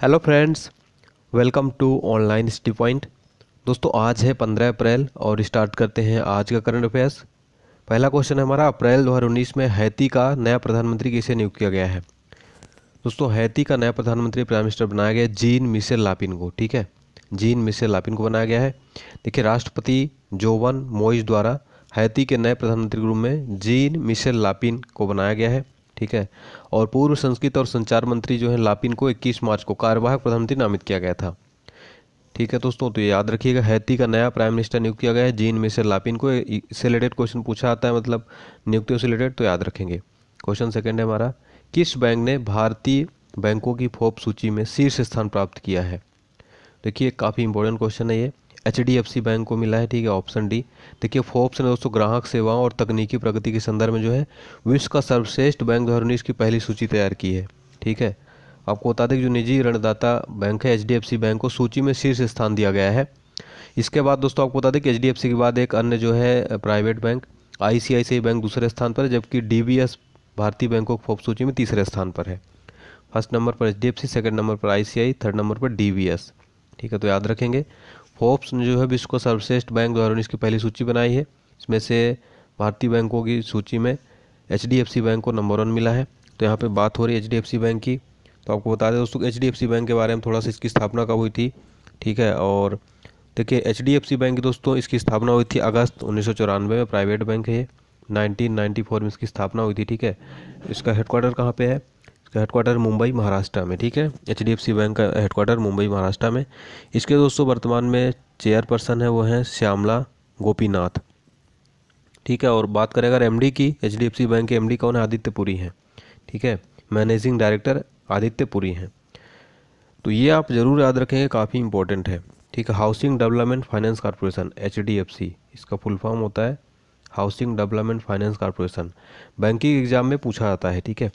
hello friends welcome to online study point दोस्तों आज है 15 अप्रैल और स्टार्ट करते हैं आज का करंट अफेयर्स पहला क्वेश्चन है हमारा अप्रैल 2019 में हैती का नया प्रधानमंत्री किसे नियुक्त किया गया है दोस्तों हैती का नया प्रधानमंत्री प्राइम मिनिस्टर बनाया गया जीन मिसेल लापिन को ठीक है जीन मिसेल लापिन को बनाया गया है देखिए राष्ट्रपति जोवन मोइस द्वारा हैती के नए प्रधानमंत्री के रूप में जीन मिशेल लापिन को बनाया गया है ठीक है और पूर्व संस्कृत और संचार मंत्री जो है लापिन को 21 मार्च को कार्यवाहक प्रधानमंत्री नामित किया गया था ठीक है दोस्तों तो ये याद रखिएगा हैती का नया प्राइम मिनिस्टर नियुक्त किया गया है जीन मिसर लापिन को इससे रिलेटेड क्वेश्चन पूछा आता है मतलब नियुक्तियों से रिलेटेड तो याद रखेंगे क्वेश्चन सेकेंड है हमारा किस बैंक ने भारतीय बैंकों की फोप सूची में शीर्ष स्थान प्राप्त किया है देखिए काफ़ी इंपॉर्टेंट क्वेश्चन है ये H D F C bank को मिला है ठीक है ऑप्शन डी देखिए फोर्ब्स ने दोस्तों ग्राहक सेवाओं और तकनीकी प्रगति के संदर्भ में जो है विश्व का सर्वश्रेष्ठ बैंक दो की पहली सूची तैयार की है ठीक है आपको बता दें कि जो निजी ऋणदाता बैंक है H D F C bank को सूची में शीर्ष स्थान दिया गया है इसके बाद दोस्तों आपको बता दें कि एच डी एफ सी के बाद एक अन्य जो है private bank I C C I bank दूसरे स्थान पर है जबकि डी बी एस भारतीय बैंक को फोप सूची में तीसरे स्थान पर है फर्स्ट नंबर पर H D F C second number पर I C I third number पर डी बी एस ठीक है तो याद रखेंगे फोर्ब्स ने जो है विश्व का सर्वश्रेष्ठ बैंक दो हज़ार की पहली सूची बनाई है इसमें से भारतीय बैंकों की सूची में H D F C bank को नंबर वन मिला है तो यहाँ पर बात हो रही है H D F C bank की तो आपको बता दें दोस्तों H D F C bank के बारे में थोड़ा सा इसकी स्थापना कब हुई थी ठीक है और देखिए H D F C bank दोस्तों इसकी स्थापना हुई थी अगस्त उन्नीस में प्राइवेट बैंक है 1994 में इसकी स्थापना हुई थी ठीक है इसका हेडक्वार्टर कहाँ पे है इसका हेडक्वार्टर मुंबई महाराष्ट्र में ठीक है एच बैंक का हेडक्वार्टर मुंबई महाराष्ट्र में इसके दोस्तों वर्तमान में चेयरपर्सन है वो हैं श्यामला गोपीनाथ ठीक है और बात करें अगर एम की एच बैंक के एम कौन है आदित्यपुरी हैं ठीक है मैनेजिंग डायरेक्टर आदित्यपुरी हैं तो ये आप ज़रूर याद रखेंगे काफ़ी इंपॉर्टेंट है ठीक है housing development finance corporation H इसका फुल फॉर्म होता है housing development finance corporation banking exam में पूछा जाता है ठीक है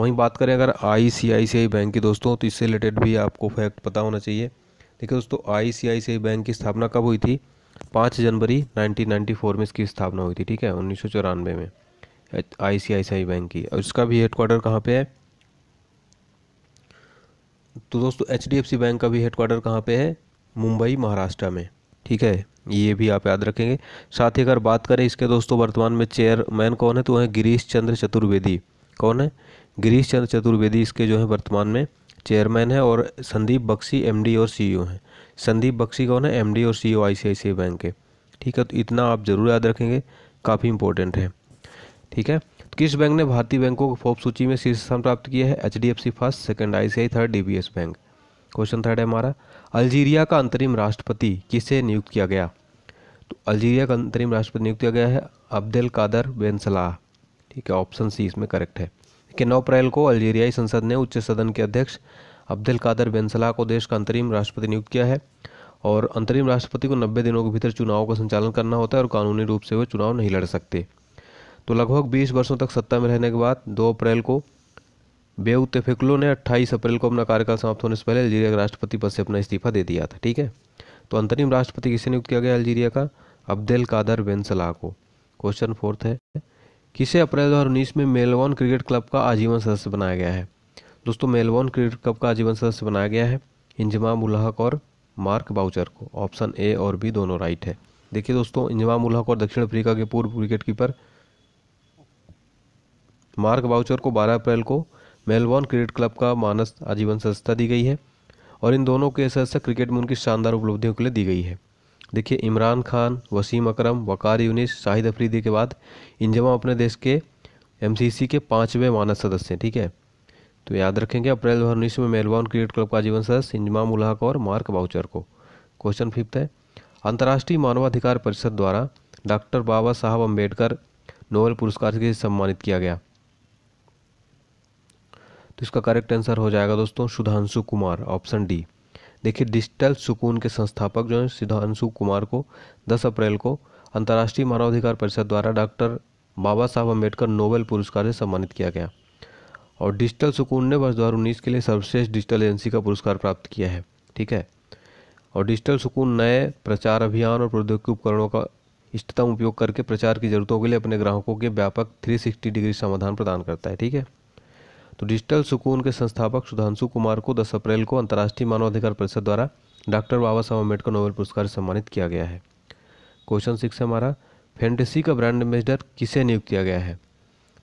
वहीं बात करें अगर आई बैंक की दोस्तों तो इससे रिलेटेड भी आपको फैक्ट पता होना चाहिए देखिए दोस्तों आई बैंक की स्थापना कब हुई थी पाँच जनवरी 1994 में इसकी स्थापना हुई थी ठीक है उन्नीस में आई बैंक की और इसका भी हेडक्वार्टर कहाँ पे है तो दोस्तों एच बैंक का भी हेडक्वार्टर कहाँ पे है मुंबई महाराष्ट्र में ठीक है ये भी आप याद रखेंगे साथ ही अगर बात करें इसके दोस्तों वर्तमान में चेयरमैन कौन है तो वह गिरीश चंद्र चतुर्वेदी कौन है गिरीश चंद्र चतुर्वेदी इसके जो है वर्तमान में चेयरमैन है और संदीप बक्सी एम और सी e हैं संदीप बक्सी कौन है एम और सी ओ e बैंक के ठीक है तो इतना आप ज़रूर याद रखेंगे काफ़ी इंपॉर्टेंट है ठीक है तो किस बैंक ने भारतीय बैंकों को फोप सूची में शीर्ष स्थान प्राप्त किया है H D F C first second I C I third D B S bank question third है हमारा अल्जीरिया का अंतरिम राष्ट्रपति किसे नियुक्त किया गया तो अल्जीरिया का अंतरिम राष्ट्रपति नियुक्त किया गया है अब्देल कादर बेन सलाह ठीक है ऑप्शन सी इसमें करेक्ट है कि नौ अप्रैल को अल्जीरियाई संसद ने उच्च सदन के अध्यक्ष अब्दुल कादर बेंसला को देश का अंतरिम राष्ट्रपति नियुक्त किया है और अंतरिम राष्ट्रपति को 90 दिनों के भीतर चुनाव का संचालन करना होता है और कानूनी रूप से वे चुनाव नहीं लड़ सकते तो लगभग 20 वर्षों तक सत्ता में रहने के बाद 2 अप्रैल को बेउतफिकलो ने 28 अप्रैल को अपना कार्यकाल समाप्त होने से पहले अल्जीरिया के राष्ट्रपति पद से अपना इस्तीफा दे दिया था ठीक है तो अंतरिम राष्ट्रपति किसे नियुक्त किया गया अल्जीरिया का अब्देल कादर बेंसला को क्वेश्चन फोर्थ है किसे अप्रैल दो में मेलबॉर्न क्रिकेट क्लब का आजीवन सदस्य बनाया गया है दोस्तों मेलबॉर्न क्रिकेट क्लब का आजीवन सदस्य बनाया गया है इंजमाम उलहक और मार्क बाउचर को ऑप्शन ए और बी दोनों राइट है देखिए दोस्तों इंजमाम उलहक और दक्षिण अफ्रीका के पूर्व विकेट कीपर मार्क बाउचर को 12 अप्रैल को मेलबॉर्न क्रिकेट क्लब का मानस आजीवन सदस्यता दी गई है और इन दोनों के सदस्य क्रिकेट में उनकी शानदार उपलब्धियों के लिए दी गई है देखिए इमरान खान वसीम अकरम वकार यूनिस शाहिद अफरीदी के बाद इंजमा अपने देश के एम के पाँचवें मानद सदस्य हैं ठीक है तो याद रखेंगे अप्रैल दो हज़ार उन्नीस में मेलबॉर्न क्रिकेट क्लब का जीवन सदस्य इंजमा उल्हाक और मार्क बाउचर को क्वेश्चन फिफ्थ है अंतर्राष्ट्रीय मानवाधिकार परिषद द्वारा डॉक्टर बाबा साहब अम्बेडकर नोबेल पुरस्कार से सम्मानित किया गया तो इसका करेक्ट आंसर हो जाएगा दोस्तों सुधांशु कुमार ऑप्शन डी देखिए डिजिटल सुकून के संस्थापक जो है सिद्धांशु कुमार को 10 अप्रैल को अंतर्राष्ट्रीय मानवाधिकार परिषद द्वारा डॉक्टर बाबा साहब अम्बेडकर नोबेल पुरस्कार से सम्मानित किया गया और डिजिटल सुकून ने वर्ष दो के लिए सर्वश्रेष्ठ डिजिटल एजेंसी का पुरस्कार प्राप्त किया है ठीक है और डिजिटल सुकून नए प्रचार अभियान और प्रौद्योगिकी उपकरणों का इष्टतम उपयोग करके प्रचार की जरूरतों के लिए अपने ग्राहकों के व्यापक 360 डिग्री समाधान प्रदान करता है ठीक है तो डिजिटल सुकून के संस्थापक सुधांशु कुमार को 10 अप्रैल को अंतर्राष्ट्रीय मानवाधिकार परिषद द्वारा डॉक्टर बाबा साहब अम्बेडकर नोबेल पुरस्कार सम्मानित किया गया है क्वेश्चन सिक्स हमारा फैंटेसी का ब्रांड एम्बेसडर किसे नियुक्त किया गया है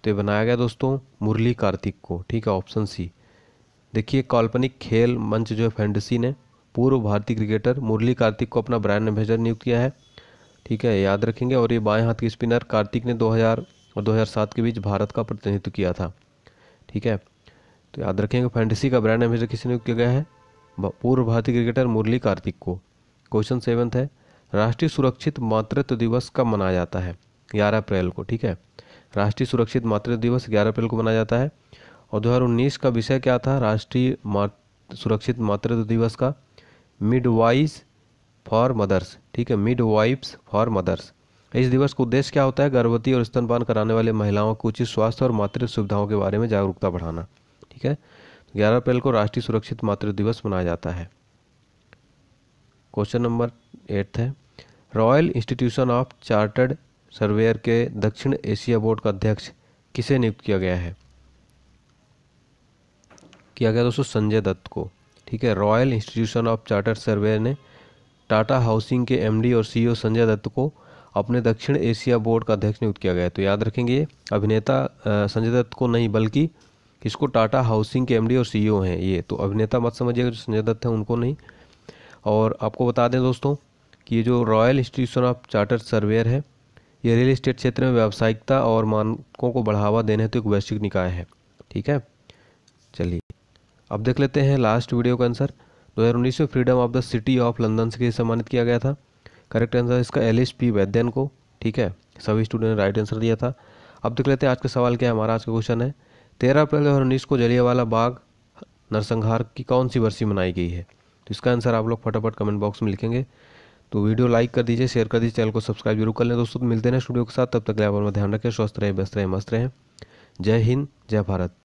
तो ये बनाया गया दोस्तों मुरली कार्तिक को ठीक है ऑप्शन सी देखिए काल्पनिक खेल मंच जो है फैंटेसी ने पूर्व भारतीय क्रिकेटर मुरली कार्तिक को अपना ब्रांड एम्बेसडर नियुक्त किया है ठीक है याद रखेंगे और ये बाएं हाथ के स्पिनर कार्तिक ने 2000 और 2007 के बीच भारत का प्रतिनिधित्व किया था ठीक है तो याद रखेंगे फैंटेसी का ब्रांड एम्बेसडर किसी ने किया गया है पूर्व भारतीय क्रिकेटर मुरली कार्तिक को क्वेश्चन सेवन्थ है राष्ट्रीय सुरक्षित मातृत्व दिवस कब मनाया जाता है ग्यारह अप्रैल को ठीक है राष्ट्रीय सुरक्षित मातृत्व दिवस ग्यारह अप्रैल को मनाया जाता है और दो का विषय क्या था राष्ट्रीय सुरक्षित मातृत्व दिवस का मिडवाइस फॉर मदर्स ठीक है मिड वाइफ्स फॉर मदर्स इस दिवस का उद्देश्य क्या होता है गर्भवती और स्तनपान कराने वाले महिलाओं को उचित स्वास्थ्य और मातृत्व सुविधाओं के बारे में जागरूकता बढ़ाना ठीक है ग्यारह अप्रैल को राष्ट्रीय सुरक्षित मातृ दिवस मनाया जाता है क्वेश्चन नंबर एट है royal institution of chartered surveyor के दक्षिण एशिया बोर्ड का अध्यक्ष किसे नियुक्त किया गया है किया गया दोस्तों संजय दत्त को ठीक है royal institution of chartered surveyor ने टाटा हाउसिंग के एमडी और सीईओ संजय दत्त को अपने दक्षिण एशिया बोर्ड का अध्यक्ष नियुक्त किया गया तो याद रखेंगे अभिनेता संजय दत्त को नहीं बल्कि इसको टाटा हाउसिंग के एमडी और सीईओ हैं ये तो अभिनेता मत समझिएगा जो संजय दत्त हैं उनको नहीं और आपको बता दें दोस्तों कि ये जो royal institution of charter surveyor है ये रियल इस्टेट क्षेत्र में व्यावसायिकता और मानकों को बढ़ावा देने हेतु तो एक वैश्विक निकाय है ठीक है चलिए अब देख लेते हैं लास्ट वीडियो का आंसर 2019 में freedom of the city of London से सम्मानित किया गया था करेक्ट आंसर इसका एल एस पी वैद्यन को ठीक है सभी स्टूडेंट ने राइट आंसर दिया था अब देख लेते हैं आज का सवाल क्या है हमारा आज का क्वेश्चन है तेरह अप्रैल दो हज़ार उन्नीस को जलियावाला बाग नरसंहार की कौन सी वर्षी मनाई गई है तो इसका आंसर आप लोग फटाफट कमेंट बॉक्स में लिखेंगे तो वीडियो लाइक कर दीजिए शेयर कर दीजिए चैनल को सब्सक्राइब जरूर कर लें दोस्तों मिलते हैं स्टूडियो के साथ तब तक आप ध्यान रखें स्वस्थ रहें व्यस्त रहें मस्त रहें जय हिंद जय भारत